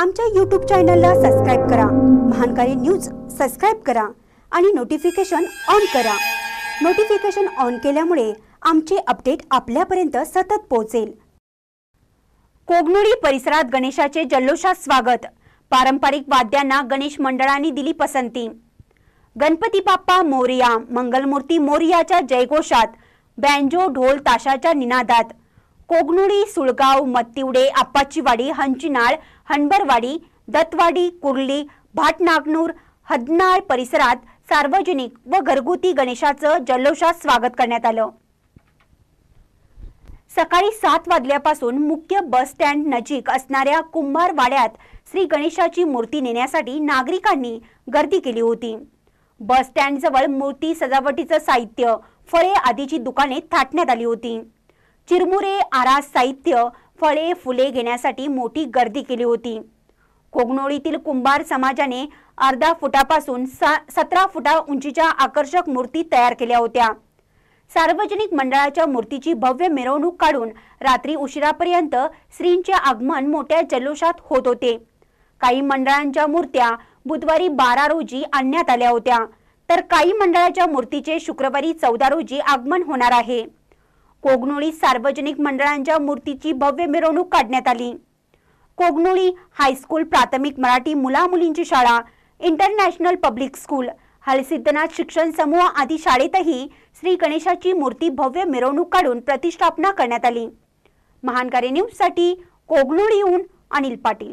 आमच्या यूट्यूब चॅनलला सबस्क्राईब करा महानकारी न्यूज सबस्क्राईब करा आणि नोटिफिकेशन ऑन करा नोटिफिकेशन ऑन केल्यामुळे आमचे अपडेट आपल्यापर्यंत सतत पोहोचेल कोगनोळी परिसरात गणेशाचे जल्लोषात स्वागत पारंपरिक वाद्यांना गणेश मंडळांनी दिली पसंती गणपती बाप्पा मोरिया मंगलमूर्ती मोरियाच्या जयघोषात बँजो ढोल ताशाच्या निनादात कोगनुळी सुळगाव मत्तिवडे आप्पाचीवाडी हंचिनाळ हंबरवाडी दत्तवाडी कुर्ली भाटनागनूर हदनाळ परिसरात सार्वजनिक व घरगुती गणेशाचं जल्लोषात स्वागत करण्यात आलं सकाळी सात वाजल्यापासून मुख्य बस स्टँड नजीक असणाऱ्या कुंभारवाड्यात श्री गणेशाची मूर्ती नेण्यासाठी नागरिकांनी गर्दी केली होती बस स्टँडजवळ मूर्ती सजावटीचं साहित्य फळे आदीची दुकाने थाटण्यात आली होती चिरमुरे आरा साहित्य फळे फुले घेण्यासाठी मोठी गर्दी केली होती कोगनोळीतील कुंभार समाजाने अर्धा फुटापासून सतरा फुटा उंचीच्या आकर्षक मूर्ती तयार केल्या होत्या सार्वजनिक मंडळाच्या मूर्तीची भव्य मिरवणूक काढून रात्री उशिरापर्यंत श्रींचे आगमन मोठ्या जल्लोषात होत होते काही मंडळांच्या मूर्त्या बुधवारी बारा रोजी आणण्यात आल्या होत्या तर काही मंडळाच्या मूर्तीचे शुक्रवारी चौदा रोजी आगमन होणार आहे कोगनोळी सार्वजनिक मंडळांच्या मूर्तीची भव्य मिरवणूक काढण्यात आली कोगनोळी हायस्कूल प्राथमिक मराठी मुला मुलींची शाळा इंटरनॅशनल पब्लिक स्कूल हलसिद्धनाथ शिक्षण समूह आदी शाळेतही श्री गणेशाची मूर्ती भव्य मिरवणूक काढून प्रतिष्ठापना करण्यात आली महानकारी न्यूजसाठी कोगनोळीहून अनिल पाटील